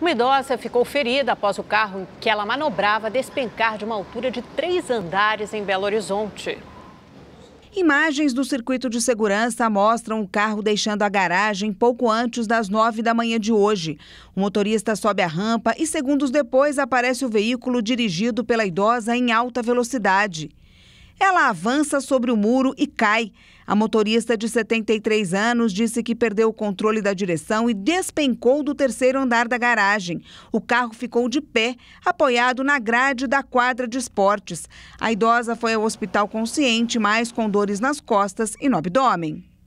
Uma idosa ficou ferida após o carro que ela manobrava despencar de uma altura de três andares em Belo Horizonte. Imagens do circuito de segurança mostram o carro deixando a garagem pouco antes das nove da manhã de hoje. O motorista sobe a rampa e, segundos depois, aparece o veículo dirigido pela idosa em alta velocidade. Ela avança sobre o muro e cai. A motorista de 73 anos disse que perdeu o controle da direção e despencou do terceiro andar da garagem. O carro ficou de pé, apoiado na grade da quadra de esportes. A idosa foi ao hospital consciente, mas com dores nas costas e no abdômen.